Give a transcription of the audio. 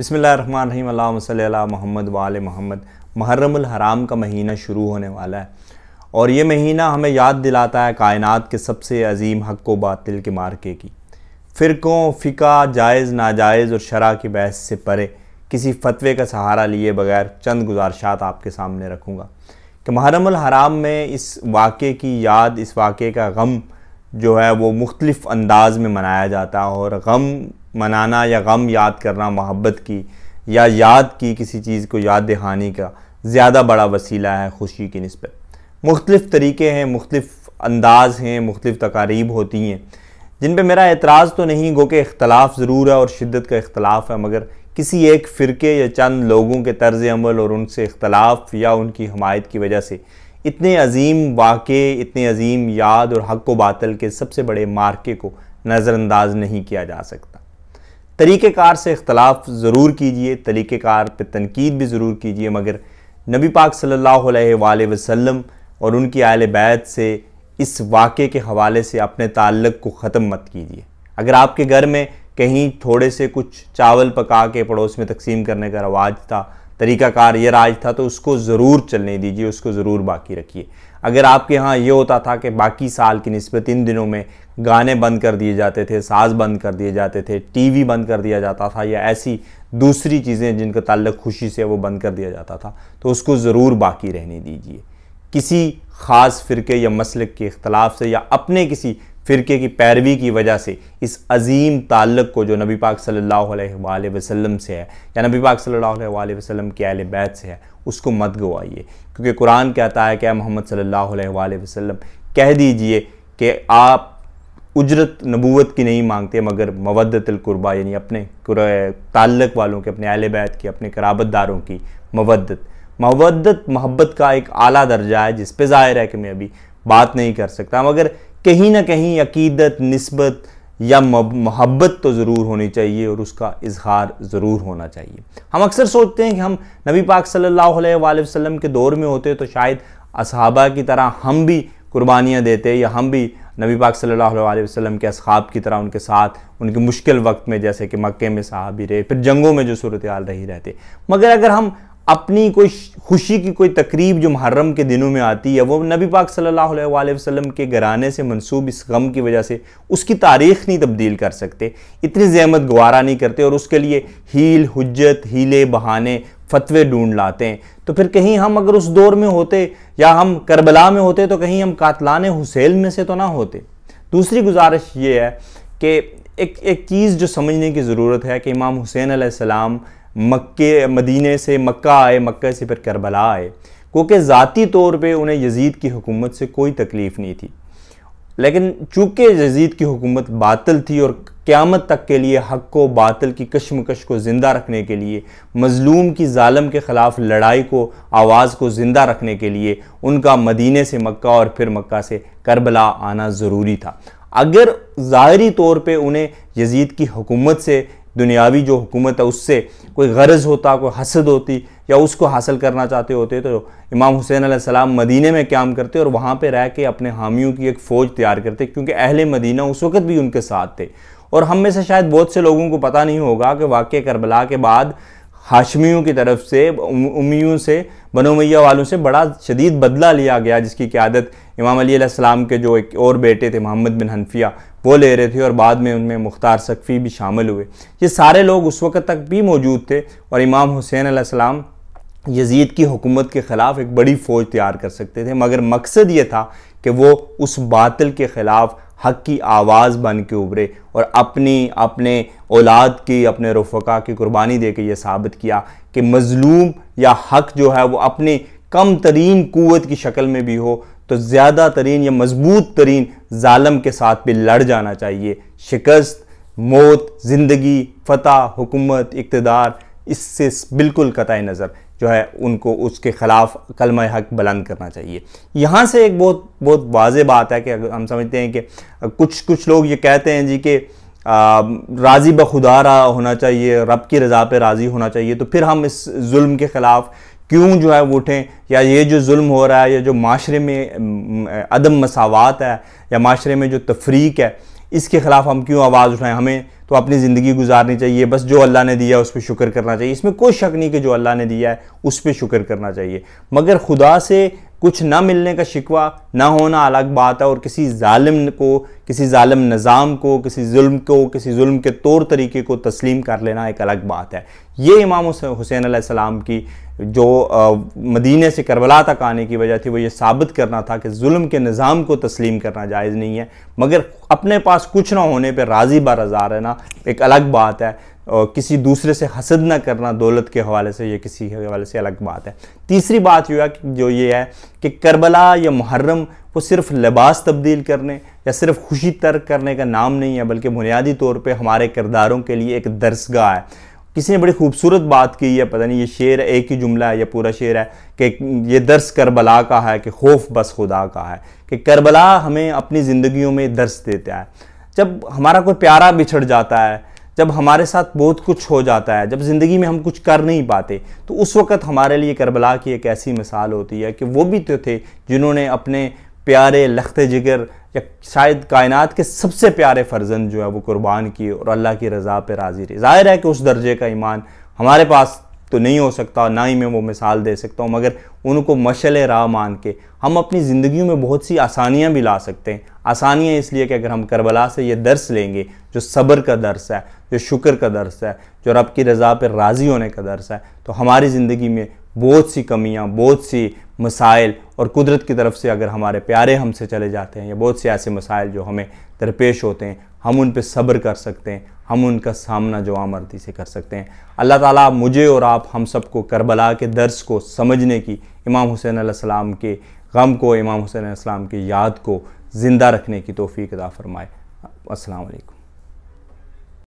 बसमिल महमद वाल महमद महरम हराम का महीना शुरू होने वाला है और ये महीना हमें याद दिलाता है कायनात के सबसे अजीम हक को बातिल के मार्के की फ़िरक़ों फ़िका जायज़ नाजायज़ और शरा की बहस से परे किसी फतवे का सहारा लिए बगैर चंद गुजारशात आपके सामने रखूँगा कि महरम हराम में इस वाक़े की याद इस वाक़े का गम जो है वो मुख्तलिफ़ अंदाज में मनाया जाता है और गम मनाना या गम याद करना मोहब्बत की या याद की किसी चीज़ को याद दहानी का ज़्यादा बड़ा वसीला है खुशी की नस्बत मुख्तलिफ़ तरीके हैं मुख्तलिफ़ अंदाज हैं मुख्तलिफ़ तकारीब होती हैं जिन पर मेरा एतराज़ तो नहीं गो के इख्तलाफ ज़रूर है और शिद्दत का इख्तलाफ है मगर किसी एक फ़िरके या चंद लोगों के तर्ज अमल और उनसे इख्तलाफ या उनकी हमायत की वजह से इतने अजीम वाक़ इतने अजीम याद और हक व बातल के सबसे बड़े मार्के को नज़रअंदाज नहीं किया जा सकता तरीक़ार से इख्तलाफ ज़रूर कीजिए तरीक़ार पर तनकीद भी ज़रूर कीजिए मगर नबी पाक सल्लल्लाहु अलैहि वसल्लम और उनकी आल बैत से इस वाक़े के हवाले से अपने ताल्लक को ख़त्म मत कीजिए अगर आपके घर में कहीं थोड़े से कुछ चावल पका के पड़ोस में तकसीम करने का रवाज था तरीकाकार ये राज था तो उसको ज़रूर चलने दीजिए उसको ज़रूर बाकी रखिए अगर आपके यहाँ ये होता था कि बाकी साल की नस्बत इन दिनों में गाने बंद कर दिए जाते थे साज बंद कर दिए जाते थे टीवी बंद कर दिया जाता था या ऐसी दूसरी चीज़ें जिनका ताल्लुक खुशी से वो बंद कर दिया जाता था तो उसको ज़रूर बाकी रहने दीजिए किसी ख़ास फ़िरके या मसलक के अख्तलाफ से या अपने किसी फ़िरके की पैरवी की वजह से इस अजीम ताल्लक को जो नबी पाक सल्लल्लाहु अलैहि वसल्लम से है या नबी पाक सल्लल्लाहु अलैहि वसल्लम के अहल बैत से है उसको मत गवाइए क्योंकि कुरान कहता है कि मोहम्मद सल्लल्लाहु अलैहि वसल्लम कह दीजिए कि आप उजरत नबूत की नहीं मांगते मगर मवदतलकुरबा यानी अपने ताल्लक वालों के अपने अहल बैत की अपने कराबतदारों की मवदत मवदत मोहब्बत का एक आला दर्जा है जिस पे ज़ाहिर है कि मैं अभी बात नहीं कर सकता मगर कहीं ना कहीं अकीदत नस्बत या मोहब्बत तो ज़रूर होनी चाहिए और उसका इजहार ज़रूर होना चाहिए हम अक्सर सोचते हैं कि हम नबी पाक सल्लल्लाहु अलैहि वसल्लम के दौर में होते तो शायद असहाबा की तरह हम भी कुर्बानियाँ देते या हम भी नबी पाक सल्लल्लाहु अलैहि वसल्लम के असहाब की तरह उनके साथ उनके मुश्किल वक्त में जैसे कि मक्के में साहबी रहे फिर जंगों में जो सूरत हाल रही रहते मगर अगर हम अपनी कोई खुशी की कोई तकरीब जो मुहर्रम के दिनों में आती है वो नबी पाक सल्लल्लाहु अलैहि वसल्लम के घराने से मंसूब इस गम की वजह से उसकी तारीख नहीं तब्दील कर सकते इतनी जहमत गवारा नहीं करते और उसके लिए हील हजत हीले बहाने फतवे ढूंढ लाते हैं तो फिर कहीं हम अगर उस दौर में होते या हम करबला में होते तो कहीं हम कातलान हुसैन में से तो ना होते दूसरी गुजारिश ये है कि एक एक चीज़ जो समझने की ज़रूरत है कि इमाम हुसैन सलाम मक्के मदीने से मक्का आए मक्का से फिर करबला आए क्योंकि ज़ाती तौर पे उन्हें यजीद की हुकूमत से कोई तकलीफ़ नहीं थी लेकिन चूँकि यजीद की हुकूमत बातल थी और क़्यामत तक के लिए हक को बातल की कशमकश को ज़िंदा रखने के लिए मज़लूम की ालम के ख़िलाफ़ लड़ाई को आवाज़ को ज़िंदा रखने के लिए उनका मदीने से मक्का और फिर मक्का से करबला आना ज़रूरी था अगर ज़ाहरी तौर पे उन्हें यजीद की हुकूमत से दुनियावी जो हुकूमत है उससे कोई गर्ज होता कोई हसद होती या उसको हासिल करना चाहते होते तो इमाम हुसैन सलाम मदीने में क्याम करते और वहाँ पर रह के अपने हामियों की एक फ़ौज तैयार करते क्योंकि अहल मदीना उस वक़्त भी उनके साथ थे और हम में से शायद बहुत से लोगों को पता नहीं होगा कि वाक़ करबला के बाद हाशमियों की तरफ से उमियों से बनोमैया वालों से बड़ा शदीद बदला लिया गया जिसकी क्यादत इमाम अली अलैहिस्सलाम के जो एक और बेटे थे मोहम्मद बिन हनफिया वो ले रहे थे और बाद में उनमें मुख्तार सकफ़ी भी शामिल हुए ये सारे लोग उस वक्त तक भी मौजूद थे और इमाम हुसैन अलैहिस्सलाम यजीद की हुकूमत के ख़िलाफ़ एक बड़ी फ़ौज तैयार कर सकते थे मगर मकसद ये था कि वो उस बातिल के ख़िलाफ़ हक की आवाज़ बन के उभरे और अपनी अपने औलाद की अपने रफका की कुर्बानी दे के ये साबित किया कि मज़लूम या हक जो है वो अपनी कम तरीन कुत की शक्ल में भी हो तो ज़्यादा तरीन या मजबूत तरीन ालम के साथ भी लड़ जाना चाहिए शिकस्त मौत ज़िंदगी फतह हुकूमत इकतदार इससे बिल्कुल कतः नज़र जो है उनको उसके ख़िलाफ़ कलम हक बुलंद करना चाहिए यहाँ से एक बहुत बहुत वाज बात है कि हम समझते हैं कि कुछ कुछ लोग ये कहते हैं जी कि राज़ी बखुदा रहा होना चाहिए रब की रज़ा पे राज़ी होना चाहिए तो फिर हम इस जुल्म के ख़िलाफ़ क्यों जो है वो उठें या ये जो जुल्म हो रहा है या जो माशरे में अदम मसावत है या माशरे में जो तफरीक है इसके ख़िलाफ़ हम क्यों आवाज़ उठाएं हमें तो अपनी ज़िंदगी गुजारनी चाहिए बस जो अल्लाह ने दिया उस पर शुक्र करना चाहिए इसमें कोई शक नहीं कि जो अल्लाह ने दिया है उस पर शुक्र करना चाहिए मगर खुदा से कुछ ना मिलने का शिकवा ना होना अलग बात है और किसी जालिम को किसी जालिम निज़ाम को किसी जुल्म को किसी जुल्म के तौर तरीके को तस्लीम कर लेना एक अलग बात है ये इमाम हुसैन सलाम की जो मदीने से करबला तक आने की वजह थी वो ये साबित करना था कि जुल्म के निज़ाम को तस्लीम करना जायज़ नहीं है मगर अपने पास कुछ ना होने पर राज़ी बा रज़ा रहना एक अलग बात है और किसी दूसरे से हसद ना करना दौलत के हवाले से या किसी के हवाले से अलग बात है तीसरी बात यह है जो ये है कि करबला या मुहर्रम वो सिर्फ लिबास तब्दील करने या सिर्फ खुशी तर्क करने का नाम नहीं है बल्कि बुनियादी तौर पर हमारे किरदारों के लिए एक दरसगाह है किसी ने बड़ी खूबसूरत बात की है पता नहीं ये शेर एक ही जुमला है या पूरा शेर है कि ये दर्स करबला का है कि खौफ बस खुदा का है कि करबला हमें अपनी ज़िंदगियों में दर्स देता है जब हमारा कोई प्यारा बिछड़ जाता है जब हमारे साथ बहुत कुछ हो जाता है जब ज़िंदगी में हम कुछ कर नहीं पाते तो उस वक़्त हमारे लिए करबला की एक ऐसी मिसाल होती है कि वो भी तो थे जिन्होंने अपने प्यारे लखते जिगर या शायद कायनात के सबसे प्यारे फर्जंद जो है वो कुर्बान किए और अल्लाह की रज़ा पर राज़ी रही ज़ाहिर है कि उस दर्जे का ईमान हमारे पास तो नहीं हो सकता ना ही मैं वो मिसाल दे सकता हूँ मगर उनको मशल राह मान के हम अपनी ज़िंदगी में बहुत सी आसानियाँ भी ला सकते हैं आसानियाँ इसलिए कि अगर हम करबला से ये दर्स लेंगे जो सब्र का दर्स है जो शुक्र का दर्स है जो रब की रज़ा पर राज़ी होने का दर्स है तो हमारी ज़िंदगी में बहुत सी कमियाँ बहुत सी मसाइल और कुदरत की तरफ से अगर हमारे प्यारे हमसे चले जाते हैं या बहुत से ऐसे मसाइल जो हमें दरपेश होते हैं हम उन पर सब्र कर सकते हैं हम उनका सामना जो आमर्दी से कर सकते हैं अल्लाह ताला मुझे और आप हम सबको करबला के दर्स को समझने की इमाम हुसैन सलाम के गम को इमाम हुसैन सलाम की याद को ज़िंदा रखने की तोफ़ी अदा फ़रमाए असलकम